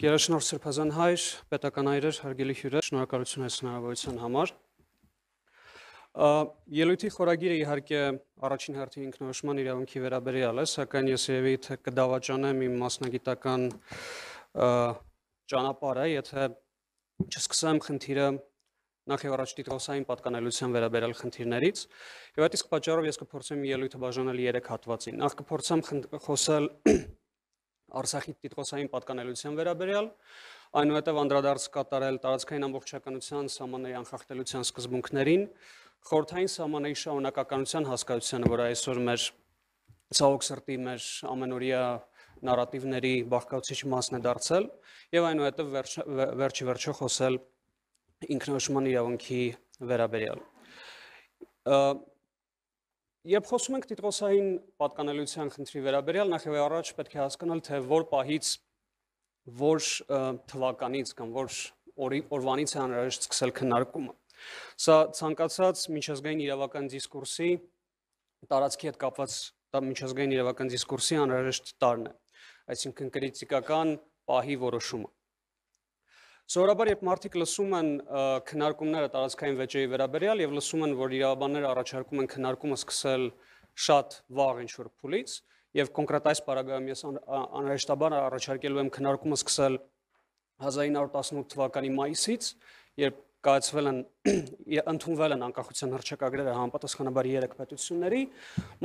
Գերաշնոր Սրբազան հայր, պետական այրեր, հարգելի հյուրեր, շնորհակալություն այս հնարավորության համար։ Ելույթի խորագիրը իհարկե առաջին հերթին ինքնորոշման իրավունքի վերաբերյալ է, սակայն ես երևի թե կդավաճանեմ իմ մասնագիտական ճանապարհը, եթե չսկսեմ խնդիրը նախ եւ առաջ տիտղոսային պատկանելիության վերաբերյալ խնդիրներից։ Եվ այդ իսկ պատճառով ես կփորձեմ ելույթը բաժանել 3 հատվածին։ Նախ կփորձեմ խոսել խնդրել Արցախի տիտղոսային պատկանելիության վերաբերյալ, այնուհետև անդրադարձ կատարել տարածքային ամբողջականության սահմանների անխախտելիության սկզբունքներին, խորթային սահմանների շարունակականության հասկացությանը, որը այսօր մեր ցավոք սրտի մեր ամենօրյա նարատիվների բաղկացուցիչ մասն է դարձել եւ այնուհետև վերջի վերջ, վերջո խոսել ինքնորոշման իրավունքի վերաբերյալ։ Երբ խոսում ենք տիտրոսային պատկանելիության խնդրի վերաբերյալ, նախ եւ առաջ պետք է հասկանալ, թե որ պահից որ թվականից կամ որ օրի օրվանից է անհրաժեշտ սկսել քննարկումը։ Սա ցանկացած միջազգային իրավական դիսկուրսի տարածքի հետ կապված դա միջազգային իրավական դիսկուրսի անհրաժեշտ տարն է։ Այսինքն քրիտիկական պահի որոշումը։ Սովորաբար երբ մարդիկ լսում են քննարկումները տարածքային վեճերի վերաբերյալ եւ լսում են, որ իրավաբանները առաջարկում են քննարկումը սկսել շատ վաղ ինչ որ փուլից եւ կոնկրետ այս параգրաֆում ես անհրաժեշտաբար առաջարկելու եմ քննարկումը սկսել 1918 թվականի մայիսից, երբ կայացվել են ընդունվել են անկախության հռչակագրերը համապատասխանաբար երեք պետությունների,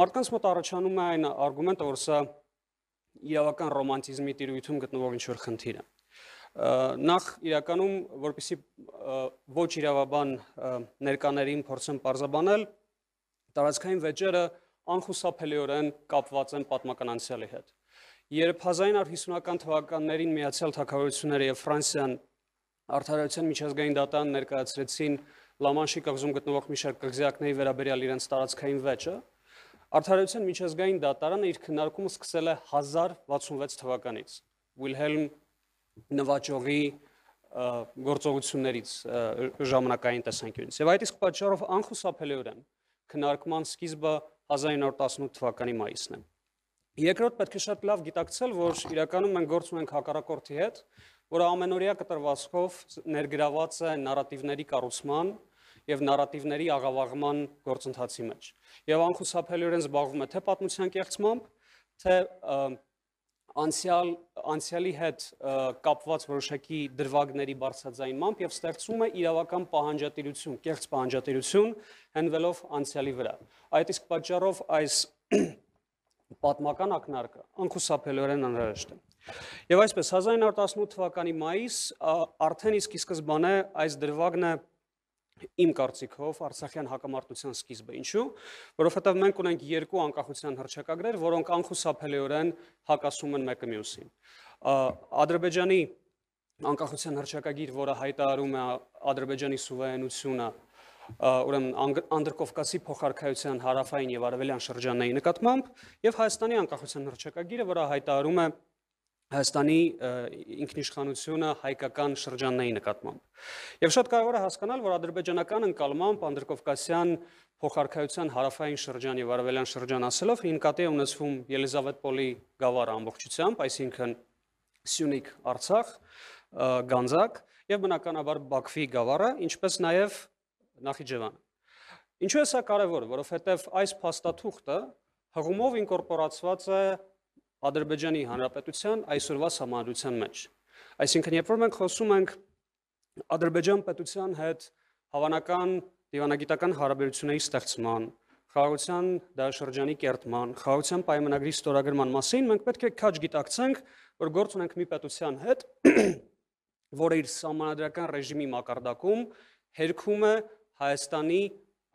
մարդկանց մոտ առաջանում է այն արգումենտը, որ սա իրավական ռոմանտիզմի տիրույթում գտնվող ինչ որ խնդիր է։ Նախ իրականում, որպեսի ոչ իրավաբան ներկաներին փորձեմ պարզաբանել, տարածքային վեճերը անխուսափելիորեն կապված են պատմական անցյալի հետ։ Երբ 1950-ական թվականներին Միացյալ Թագավորությունները եւ Ֆրանսիան արդարացան միջազգային դատան ներկայացրեցին Լամանշի կղզում գտնվող մի շարք կղզիակների վերաբերյալ իրենց տարածքային վեճը, արդարացան միջազգային դատարանը իր քննարկումը սկսել է 1066 թվականից։ Ուիլհելմ նվաճողի գործողություններից ժամանակային տեսանկյունից։ Եվ այդ իսկ պատճառով անխուսափելիորեն քննարկման սկիզբը 1918 թվականի մայիսն է։ Երկրորդ պետք է շատ լավ գիտակցել, որ իրականում մենք գործ ունենք հակառակորդի հետ, որը ամենօրյա կտրվածքով ներգրաված է նարատիվների կառուցման եւ նարատիվների աղավաղման գործընթացի մեջ։ Եվ անխուսափելիորեն զբաղվում է թե պատմության կեղծմամբ, թե անցյալ անցյալի հետ կապված որոշակի դրվագների բարձրաձայնմամբ եւ ստեղծում է իրավական պահանջատիրություն, կեղծ պահանջատիրություն հենվելով անցյալի վրա։ Այդ իսկ պատճառով այս պատմական ակնարկը անխուսափելիորեն անհրաժեշտ է։ Եվ այսպես 1918 թվականի մայիս արդեն իսկ ի սկզբանե այս դրվագն է իմ կարծիքով Արցախյան հակամարտության սկիզբը։ Ինչու՞, որովհետև մենք ունենք երկու անկախության հռչակագրեր, որոնք անխուսափելիորեն հակասում են մեկը մյուսին։ Ադրբեջանի անկախության հռչակագիր, որը հայտարարում է Ադրբեջանի սուվերենությունը, ուրեմն անդրկովկասի փոխարքայության հարավային եւ արևելյան շրջանների նկատմամբ, եւ Հայաստանի անկախության հռչակագիրը, որը հայտարարում է Հայաստանի ինքնիշխանությունը հայկական շրջանների նկատմամբ։ Եվ շատ կարևոր է հասկանալ, որ ադրբեջանական ընկալմամբ անդրկովկասյան փոխարքայության հարավային շրջան եւ արևելյան շրջան ասելով հին կատի ունեցվում Ելիզավետպոլի գավառը ամբողջությամբ, այսինքն Սյունիք, Արցախ, Գանձակ եւ բնականաբար Բաքվի գավառը, ինչպես նաեւ Նախիջևանը։ Ինչու է սա կարևոր, որովհետև այս փաստաթուղթը հղումով ինկորպորացված է Ադրբեջանի Հանրապետության այսօրվա համանրության մեջ։ Այսինքն, երբ որ մենք խոսում ենք Ադրբեջան պետության հետ հավանական դիվանագիտական հարաբերությունների ստեղծման, խաղաղության դաշրջանի կերտման, խաղաղության պայմանագրի ստորագրման մասին մենք պետք է քաջ գիտակցենք, որ գործ ունենք մի պետության հետ, որը իր համանդրական ռեժիմի մակարդակում հերքում է Հայաստանի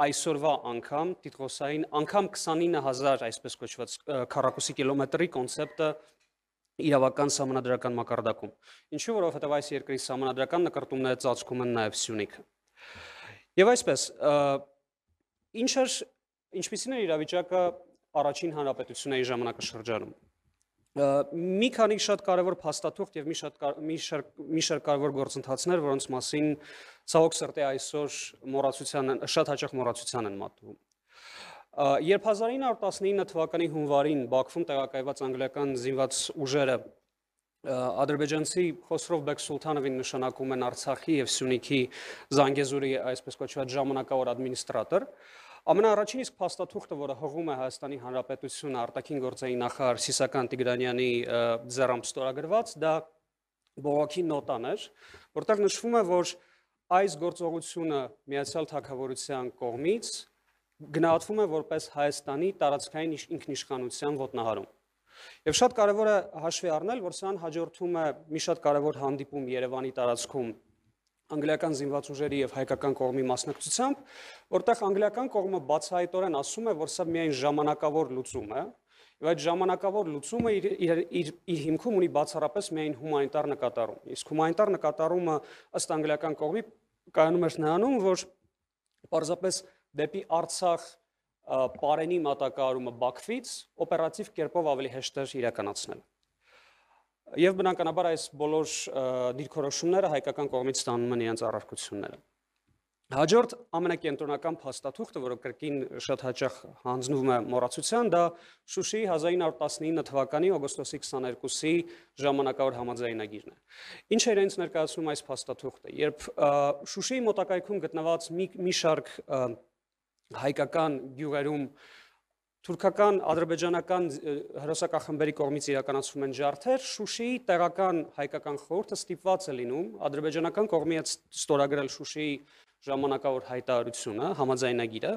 այսօրվա անգամ տիտղոսային անգամ 29000 այսպես կոչված քառակուսի կիլոմետրի կոնցեպտը իրավական համանդրական մակարդակում։ Ինչու որովհետև այս երկրի համանդրական նկարտումները ծածկում են նաև Սյունիքը։ Եվ այսպես, ինչ էր ինչպիսին էր իրավիճակը առաջին հանրապետությունների ժամանակաշրջանում մի քանի շատ կարևոր փաստաթուղթ եւ մի շատ մի շարք մի շարք կարևոր գործընթացներ, որոնց մասին ցավոք սրտի այսօր մոռացության շատ հաճախ մոռացության են մատում։ Երբ 1919 թվականի հունվարին Բաքվում տեղակայված անգլիական զինված ուժերը ադրբեջանցի Խոսրով Բեքսուլթանովին նշանակում են Արցախի եւ Սյունիքի Զանգեզուրի այսպես կոչված ժամանակավոր ադմինիստրատոր, Ամենաառաջին իսկ փաստաթուղթը, որը հղում է Հայաստանի Հանրապետությունը արտաքին գործերի նախարար Սիսական Տիգրանյանի ձեռամբ ստորագրված, դա բողոքի նոտան էր, որտեղ նշվում է, որ այս գործողությունը Միացյալ Թագավորության կողմից գնահատվում է որպես Հայաստանի տարածքային ինքնիշխանության ոտնահարում։ Եվ շատ կարևոր է հաշվի առնել, որ սրան հաջորդում է մի շատ կարևոր հանդիպում Երևանի տարածքում անգլիական զինված ուժերի եւ հայկական կողմի մասնակցությամբ, որտեղ անգլիական կողմը բացահայտորեն ասում է, որ սա միայն ժամանակավոր լուծում է, Եվ այդ ժամանակավոր լուծումը իր, իր, իր, իր հիմքում ունի բացառապես միայն հումանիտար նկատառում։ Իսկ հումանիտար նկատառումը ըստ անգլիական կողմի կայանում էր նրանում, որ պարզապես դեպի Արցախ Պարենի մատակարարումը Բաքվից օպերատիվ կերպով ավելի հեշտ էր իրականացնել։ Եվ բնականաբար այս բոլոր դիրքորոշումները հայկական կողմից ստանում են իրենց առարկությունները։ Հաջորդ ամենակենտրոնական փաստաթուղթը, որը կրկին շատ հաճախ հանձնվում է մոռացության, դա Շուշիի 1919 թվականի օգոստոսի 22-ի ժամանակավոր համաձայնագիրն է։ Ինչ է իրենց ներկայացնում այս փաստաթուղթը, երբ Շուշիի մոտակայքում գտնված մի, մի շարք հայկական գյուղերում Թուրքական ադրբեջանական հրոսակախմբերի կողմից իրականացվում են ջարդեր, Շուշիի տեղական հայկական խորհուրդը ստիպված է լինում ադրբեջանական կողմի հետ ստորագրել Շուշիի ժամանակավոր հայտարարությունը, համաձայնագիրը,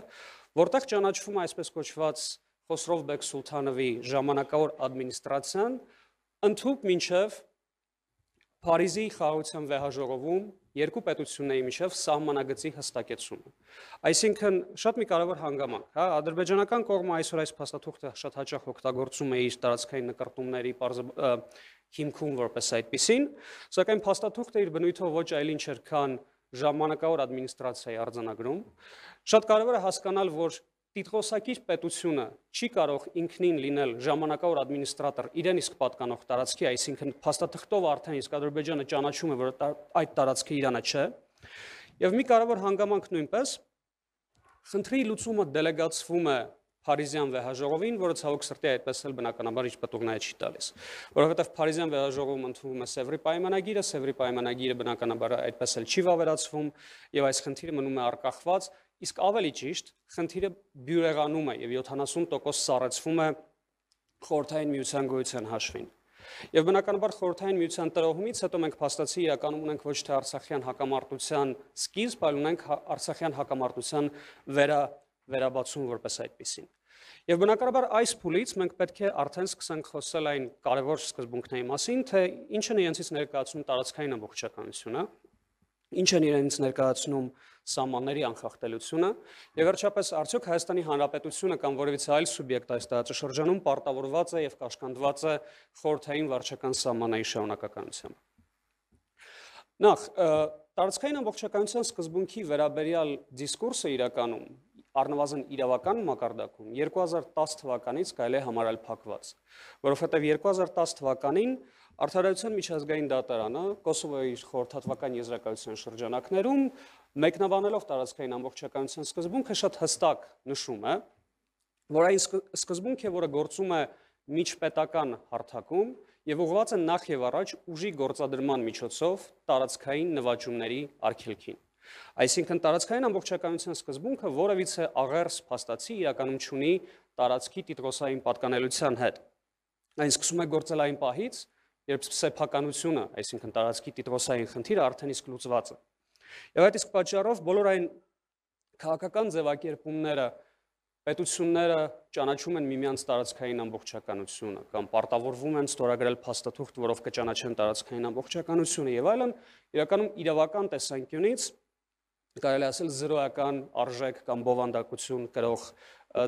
որտեղ ճանաչվում է այսպես կոչված Խոսրով Բեկ Սուլթանովի ժամանակավոր ադմինիստրացիան, ընդհուպ մինչև Փարիզի խաղաղության վեհաժողովում երկու պետությունների միջև սահմանագծի հստակեցումը։ Այսինքն շատ մի կարևոր հանգամանք, հա, ադրբեջանական կողմը այսօր այս փաստաթուղթը շատ հաճախ օգտագործում է իր տարածքային նկարտումների հիմքում որպես այդպեսին, սակայն փաստաթուղթը իր բնույթով ոչ այլ ինչ էր, քան ժամանակավոր ադմինիստրացիայի արձանագրում։ Շատ կարևոր է հասկանալ, որ Տիտղոսակիր պետությունը չի կարող ինքնին լինել ժամանակավոր ադմինիստրատոր իրեն իսկ պատկանող տարածքի, այսինքն փաստաթղթով արդեն իսկ Ադրբեջանը ճանաչում է, որ այդ տարածքը Իրանը չէ։ Եվ մի կարևոր հանգամանք նույնպես խնդրի լուծումը դելեգացվում է Փարիզյան վեհաժողովին, որը ցավոք սրտի այդպես էլ բնականաբար իջ պատուգնայը չի տալիս, որովհետև Փարիզյան վեհաժողովում ընդունվում է Սևրի պայմանագիրը, Սևրի պայմանագիրը բնականաբար այդպես էլ չի վավերացվում եւ այս խնդիրը մնում է արկախված Իսկ ավելի ճիշտ, խնդիրը բյուրեղանում է եւ 70% սառեցվում է խորթային միության գույցան հաշվին։ Եվ բնականաբար խորթային միության տրոհումից հետո մենք փաստացի իրականում ունենք ոչ թե Արցախյան հակամարտության սկիզբ, այլ ունենք հա- Արցախյան հակամարտության վերա վերաբացում որպես այդպեսին։ Եվ բնականաբար այս փուլից մենք պետք է արդեն սկսենք խոսել այն կարևոր սկզբունքների մասին, թե ինչն է իրենցից ներկայացնում տարածքային ամբողջականությունը, ինչ են իրենց ներկայացնում սահմանների անխախտելությունը եւ վերջապես արդյոք Հայաստանի Հանրապետությունը կամ որևիցե այլ սուբյեկտ այս տարածաշրջանում պարտավորված է եւ կաշկանդված է խորթային վարչական սահմանային շարունակականությամբ։ Նախ տարածքային ամբողջականության սկզբունքի վերաբերյալ դիսկուրսը իրականում առնվազն իրավական մակարդակում 2010 թվականից կարելի է համարալ փակված, որովհետև 2010 թվականին Արդարայության միջազգային դատարանը Կոսովոյի խորհրդատվական եզրակայության շրջանակներում մեկնաբանելով տարածքային ամբողջականության սկզբունքը շատ հստակ նշում է, որ այն սկզբունք է, որը գործում է միջպետական հարթակում եւ ուղղված է նախ եւ առաջ ուժի գործադրման միջոցով տարածքային նվաճումների արգելքին։ Այսինքն տարածքային ամբողջականության սկզբունքը որևիցե աղերս փաստացի իրականում չունի տարածքի տիտղոսային պատկանելության հետ։ Այն սկսում է գործել այն պահից, երբ սեփականությունը, այսինքն տարածքի տիտրոսային խնդիրը արդեն իսկ լուծված է։ Եվ այդ իսկ պատճառով բոլոր այն քաղաքական ձևակերպումները, պետությունները ճանաչում են միմյանց տարածքային ամբողջականությունը կամ պարտավորվում են ստորագրել փաստաթուղթ, որով կճանաչեն տարածքային ամբողջականությունը եւ այլն, իրականում իրավական տեսանկյունից կարելի ասել զրոյական արժեք կամ բովանդակություն կրող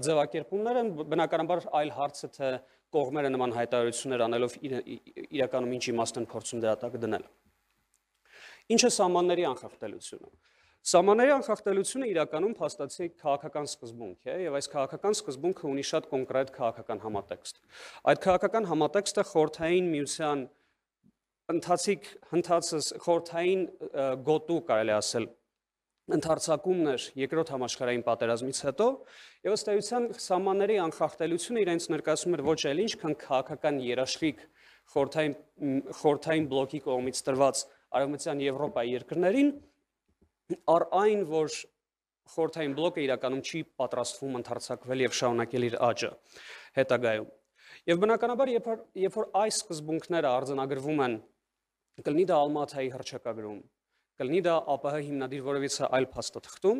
ձևակերպումներ են, բնականաբար այլ հարցը թե կողմերը նման հայտարարություններ անելով իրականում ինչ իմաստ են փորձում դրա տակ դնել։ Ինչ է սահմանների անխախտելությունը։ Սահմանների անխախտելությունը իրականում փաստացի քաղաքական սկզբունք է եւ այս քաղաքական սկզբունքը ունի շատ կոնկրետ քաղաքական համատեքստ։ Այդ քաղաքական համատեքստը խորթային միության ընթացիկ հնդածս խորթային գոտու կարելի ասել ընդհարցակումն էր երկրորդ համաշխարհային պատերազմից հետո, եւ ըստ էության սահմանների անխախտելությունը իրենց ներկայացում էր ոչ այլ ինչ, քան քաղաքական երաշխիք խորթային խորթային բլոկի կողմից տրված արևմտյան Եվրոպայի երկրներին, առ այն, որ խորթային բլոկը իրականում չի պատրաստվում ընդհարցակվել եւ շարունակել իր աճը հետագայում։ Եվ բնականաբար, երբ որ այս սկզբունքները արձանագրվում են, կլինի դա Ալմաթայի հրճակագրում, կլինի դա ԱՊՀ հիմնադիր որևիցե այլ փաստաթղթում,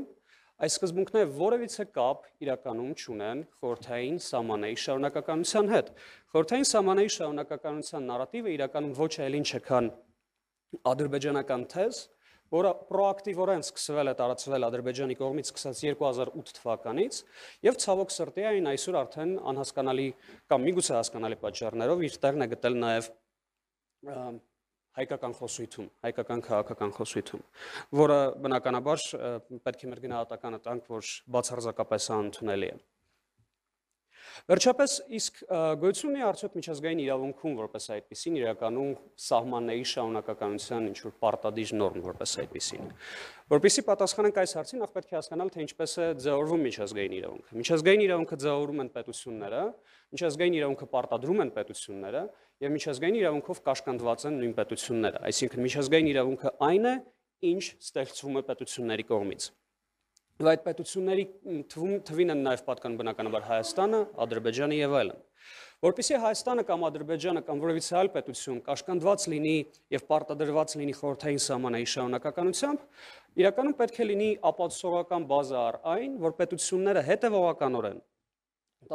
այս սկզբունքները որևիցե կապ իրականում չունեն խորթային սահմանային շարունակականության հետ։ Խորթային սահմանային շարունակականության նարատիվը իրականում ոչ այլ ինչ է, քան ադրբեջանական թեզ, որը պրոակտիվորեն սկսվել է տարածվել Ադրբեջանի կողմից սկսած 2008 թվականից եւ ցավոք սրտի այն այսօր արդեն անհասկանալի կամ միգուցե հասկանալի պատճառներով իր տեղն է գտել նաեւ հայկական խոսույթում, հայկական քաղաքական խոսույթում, որը բնականաբար պետք է մեր գնահատականը տանք, որ բացարձակապես անընդունելի է։ Վերջապես իսկ գոյություն ունի արդյոք միջազգային իրավունքում որպես այդպեսին իրականում սահմանների շարունակականության ինչ որ պարտադիր նորմ որպես այդպեսին։ Որպեսի պատասխանենք այս հարցին, ախ պետք է հասկանալ թե ինչպես է ձևավորվում միջազգային իրավունքը։ Միջազգային իրավունքը ձևավորում են պետությունները, միջազգային իրավունքը պարտադրում են պետությունները եւ միջազգային իրավունքով կաշկանդված են նույն պետությունները։ Այսինքն միջազգային իրավունքը այն է, ինչ ստեղծվում է պետությունների կողմից։ Եվ այդ պետությունների թվում թվին են նաև պատկան բնականաբար Հայաստանը, Ադրբեջանը եւ այլն։ Որպեսզի Հայաստանը կամ Ադրբեջանը կամ որևիցե այլ պետություն կաշկանդված լինի եւ պարտադրված լինի խորհրդային սահմանային շարունակականությամբ, իրականում պետք է լինի ապացուցողական բազա առ այն, որ պետությունները հետևողականորեն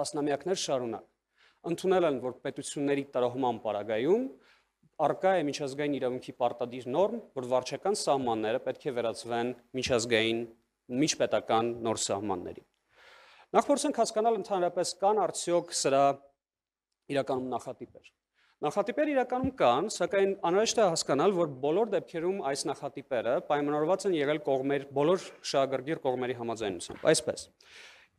տասնամյակներ շարունակ ընդունել են, որ պետությունների տրոհման պարագայում արկա է միջազգային իրավունքի պարտադիր նորմ, որ վարչական սահմանները պետք է վերածվեն միջազգային միջպետական նոր սահմանների։ Նախ փորձենք հասկանալ ընդհանրապես կան արդյոք սրա իրականում նախատիպեր։ Նախատիպեր իրականում կան, սակայն անհրաժեշտ է հասկանալ, որ բոլոր դեպքերում այս նախատիպերը պայմանավորված են եղել կողմեր բոլոր շահագրգիռ կողմերի համաձայնությամբ։ Այսպես,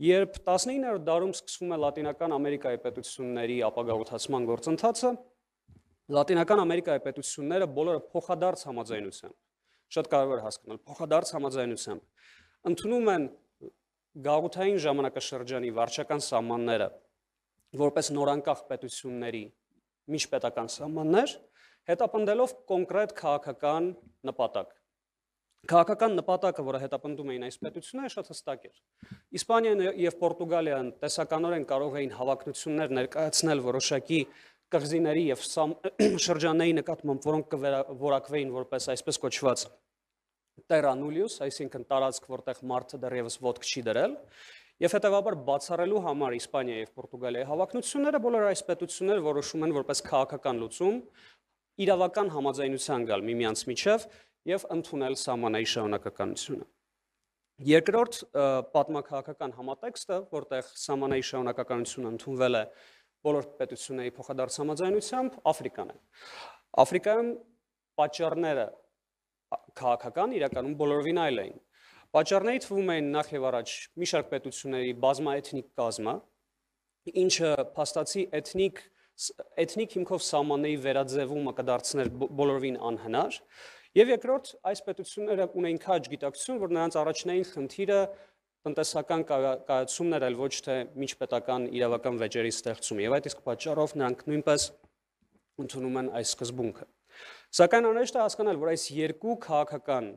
երբ 19-րդ դարում սկսվում է Լատինական Ամերիկայի պետությունների ապագաոթացման գործընթացը, Լատինական Ամերիկայի պետությունները բոլորը փոխադարձ համաձայնությամբ շատ կարևոր հասկանալ փոխադարձ համաձայնությամբ ընդունում են գաղութային ժամանակաշրջանի վարչական սահմանները որպես նորանկախ պետությունների միջպետական սահմաններ, հետապնդելով կոնկրետ քաղաքական նպատակ։ Քաղաքական նպատակը, որը հետապնդում էին այս պետությունները, շատ հստակ էր։ Իսպանիան եւ Պորտուգալիան տեսականորեն կարող էին հավակնություններ ներկայացնել որոշակի կղզիների եւ շրջանների նկատմամբ, որոնք կվորակվեին որպես այսպես կոչված terra nullius, այսինքն տարածք, որտեղ մարդը դեռևս ոդկ չի դրել, Եվ հետևաբար բացառելու համար Իսպանիա եւ Պորտուգալիայի հավակնությունները բոլոր այս պետությունները որոշում են որպես քաղաքական լուծում իրավական համաձայնության գալ միմյանց միջև եւ ընդունել սահմանային շարունակականությունը։ Երկրորդ պատմակահաղական համատեքստը, որտեղ սահմանային շարունակականությունը ընդունվել է բոլոր պետությունների փոխադարձ համաձայնությամբ, Աֆրիկան է։ Աֆրիկայում պատճառները քաղաքական իրականում բոլորովին այլ էին։ Պաճառները թվում էին նախ եւ առաջ մի շարք պետությունների բազմաէթնիկ կազմը, ինչը փաստացի էթնիկ էթնիկ հիմքով սահմանների վերաձևումը կդարձներ բոլորովին անհնար։ Եվ երկրորդ, այս պետությունները ունեին քաջ գիտակցություն, որ նրանց առաջնային խնդիրը տնտեսական կայացումներ այլ ոչ թե միջպետական իրավական վեճերի ստեղծումը։ Եվ այդ իսկ պատճառով նրանք նույնպես ընդունում են այս սկզբունքը։ Սակայն անհրաժեշտ է հասկանալ, որ այս երկու քաղաքական,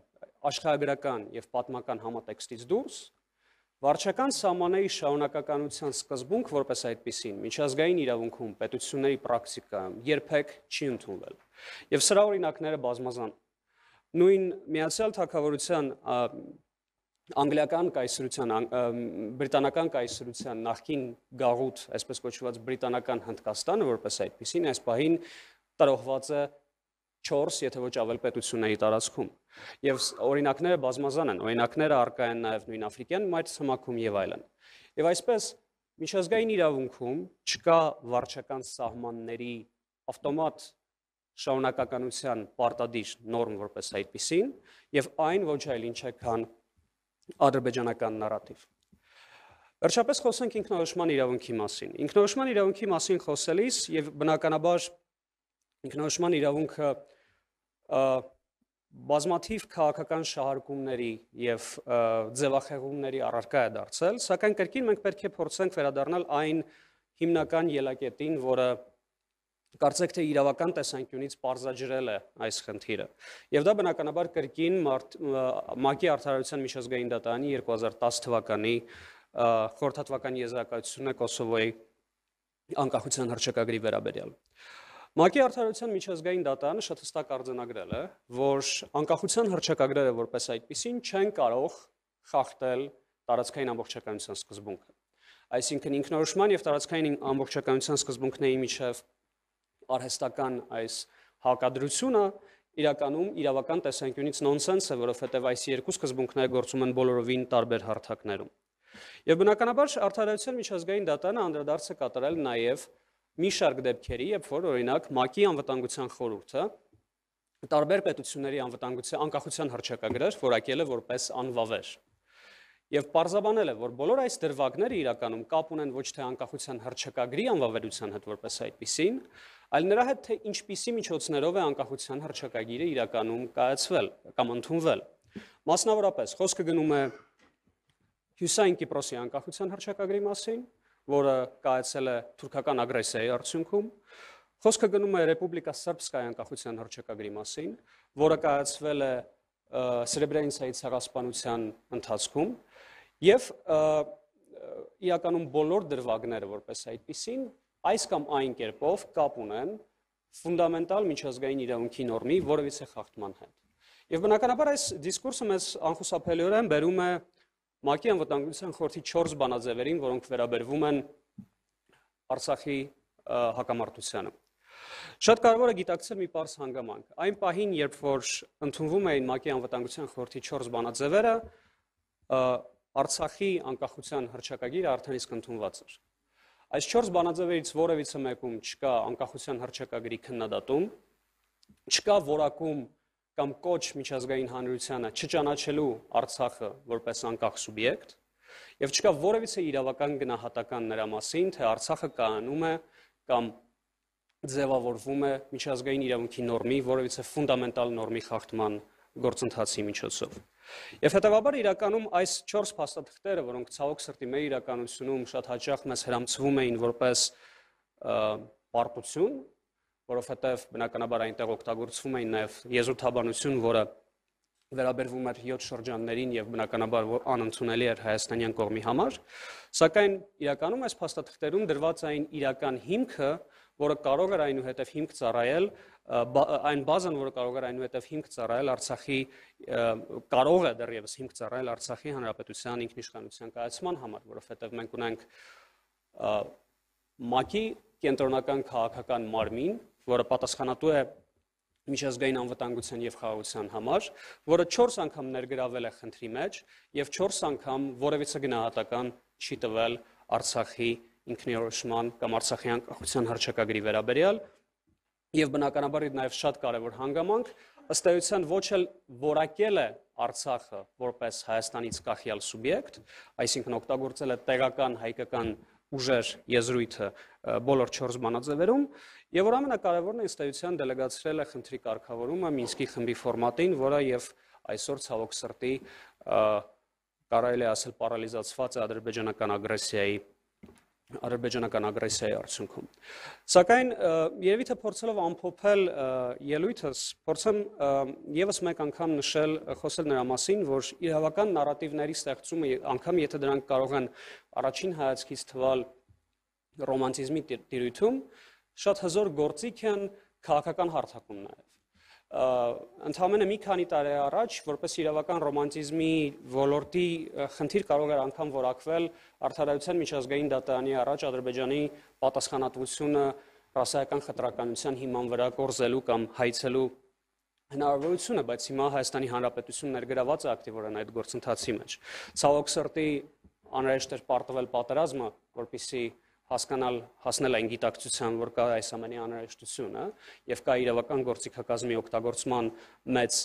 աշխարհագրական եւ պատմական համատեքստից դուրս վարչական սահմանների շարունակականության սկզբունք որպես այդպեսին միջազգային իրավունքում պետությունների պրակտիկայում երբեք չի ընդունվել։ Եվ սրա օրինակները բազմազան։ Նույն Միացյալ Թագավորության անգլիական կայսրության բրիտանական կայսրության նախկին գաղութ, այսպես կոչված բրիտանական Հնդկաստանը որպես այդպեսին այս պահին տրոհված է 4, եթե ոչ ավել պետությունների տարածքում։ Եվ օրինակները բազմազան են, օրինակները արկա են նաև նույն աֆրիկյան մայրցամաքում եւ այլն։ Եվ այսպես միջազգային իրավունքում չկա վարչական սահմանների ավտոմատ շարունակականության պարտադիր նորմ որպես այդպեսին եւ այն ոչ այլ ինչ է քան ադրբեջանական նարատիվ։ Վերջապես խոսենք ինքնորոշման իրավունքի մասին։ Ինքնորոշման իրավունքի մասին խոսելիս եւ բնականաբար ինքնորոշման իրավունքը իրավունք բազմաթիվ քաղաքական շահարկումների եւ ձևախեղումների առարկա է դարձել, սակայն կրկին մենք պետք է փորձենք վերադառնալ այն հիմնական ելակետին, որը կարծեք թե իրավական տեսանկյունից parzaջրել է այս խնդիրը։ Եվ դա բնականաբար կրկին ՄԱԿ-ի արդարացան միջազգային դատարանի 2010 թվականի խորհրդատվական եզրակացությունն է Կոսովոյի անկախության հռչակագրի վերաբերյալ։ Ա, ՄԱԿ-ի արդարության միջազգային դատարանը շատ հստակ արձանագրել է, որ անկախության հռչակագրերը որպես այդպիսին չեն կարող խախտել տարածքային ամբողջականության սկզբունքը։ Այսինքն ինքնորոշման եւ տարածքային ամբողջականության սկզբունքների միջև արհեստական այս հակադրությունը իրականում իրավական տեսանկյունից նոնսենս է, որովհետև այս երկու սկզբունքները գործում են բոլորովին տարբեր հարթակներում։ Եվ բնականաբար արդարացիոն միջազգային դատարանը անդրադարձ է կատարել նաև մի շարք դեպքերի, երբ որ օրինակ ՄԱԿ-ի անվտանգության խորհուրդը տարբեր պետությունների անվտանգության անկախության հռչակագրեր որակել է որպես անվավեր։ Եվ պարզաբանել է, որ բոլոր այս դրվագները իրականում կապ ունեն ոչ թե անկախության հռչակագրի անվավերության հետ որպես այդպիսին, այլ նրա հետ թե ինչպիսի միջոցներով է անկախության հռչակագիրը իրականում կայացվել կամ ընդունվել։ Մասնավորապես խոսքը գնում է Հյուսային Կիպրոսի անկախության հռչակագրի մասին, որը կայացել է թուրքական ագրեսիայի արդյունքում։ Խոսքը գնում է Ռեպուբլիկա Սրբսկայի անկախության հռչակագրի մասին, որը կայացվել է Սրեբրենիցայի ցեղասպանության ընթացքում եւ իրականում բոլոր դրվագները որպես այդպիսին այս կամ այն կերպով կապ ունեն ֆունդամենտալ միջազգային իրավունքի նորմի որևիցե խախտման հետ։ Եվ բնականաբար այս դիսկուրսը մեզ անխուսափելիորեն բերում է ՄԱԿ-ի անվտանգության խորհրդի 4 բանաձևերին, որոնք վերաբերվում են Արցախի հակամարտությանը։ Շատ կարևոր է գիտակցել մի པարս հանգամանք։ Այն պահին, երբ որ ընդունվում էին ՄԱԿ-ի անվտանգության խորհրդի 4 բանաձևերը, Արցախի անկախության հռչակագիրը արդեն իսկ ընդունված էր։ Այս 4 բանաձևերից որևիցե մեկում չկա անկախության հռչակագրի քննադատում, չկա որակում կամ կոչ միջազգային հանրությանը չճանաչելու Արցախը որպես անկախ սուբյեկտ եւ չկա որևիցե իրավական գնահատական նրա մասին, թե Արցախը կայանում է կամ ձևավորվում է միջազգային իրավունքի նորմի, որևիցե ֆունդամենտալ նորմի խախտման գործընթացի միջոցով։ Եվ հետևաբար իրականում այս 4 փաստաթղթերը, որոնք ցավոք սրտի մեր իրականությունում շատ հաճախ մեզ հрамցվում էին որպես պարտություն, որովհետև բնականաբար այնտեղ օգտագործվում էին նաև եզրութաբանություն, որը վերաբերվում էր 7 շրջաններին եւ բնականաբար անընդունելի էր հայաստանյան կողմի համար, սակայն իրականում այս փաստաթղթերում դրված այն իրական հիմքը, որը կարող էր այնուհետև հիմք ծառայել այն բազան, որը կարող էր այնուհետև հիմք ծառայել Արցախի կարող է դեռևս հիմք ծառայել Արցախի հանրապետության ինքնիշխանության կայացման համար, որովհետև մենք ունենք ՄԱԿ-ի կենտրոնական քաղաքական մարմին, որը պատասխանատու է միջազգային անվտանգության եւ խաղաղության համար, որը 4 անգամ ներգրավել է խնդրի մեջ եւ 4 անգամ որևիցե գնահատական չի տվել Արցախի ինքնիորոշման կամ Արցախի անկախության հռչակագրի վերաբերյալ եւ բնականաբար դա նաեւ շատ կարեւոր հանգամանք ըստ էության ոչ էլ որակել է Արցախը որպես Հայաստանից կախյալ սուբյեկտ, այսինքն օգտագործել է տեղական հայկական ուժեր եզրույթը բոլոր 4 բանաձևերում Եվ որ ամենակարևորն է ինստիտուցիան դելեգացրել է քննի կարգավորումը Մինսկի խմբի ֆորմատին, որը եւ այսօր ցավոք սրտի կարելի է ասել պարալիզացված է ադրբեջանական ագրեսիայի ադրբեջանական ագրեսիայի արդյունքում։ Սակայն երևի թե փորձելով ամփոփել ելույթս, փորձեմ եւս մեկ անգամ նշել խոսել նրա մասին, որ իրավական նարատիվների ստեղծումը անգամ եթե դրանք կարող են առաջին հայացքից թվալ ռոմանտիզմի տիրույթում, դի, շատ հզոր գործիք են քաղաքական հարթակում նաև։ Ընդհանրապես մի քանի տարի առաջ, որպես իրավական ռոմանտիզմի ոլորտի խնդիր կարող էր անգամ որակվել արդարացան միջազգային դատարանի առաջ Ադրբեջանի պատասխանատվությունը ռասայական խտրականության հիման վրա կորզելու կամ հայցելու հնարավորությունը, բայց հիմա Հայաստանի Հանրապետությունն ներգրաված է ակտիվորեն այդ գործընթացի մեջ։ Ցավոք սրտի անհրաժեշտ էր պարտվել պատերազմը, որpիսի հասկանալ հասնել այն գիտակցության, որ կա այս ամենի անհրաժեշտությունը եւ կա իրավական գործիքակազմի օգտագործման մեծ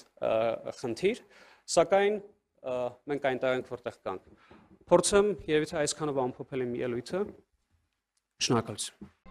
խնդիր, սակայն մենք այնտեղ ենք, որտեղ կանք։ Փորձեմ երևի թե այսքանով ամփոփել եմ ելույթը։ Շնորհակալություն։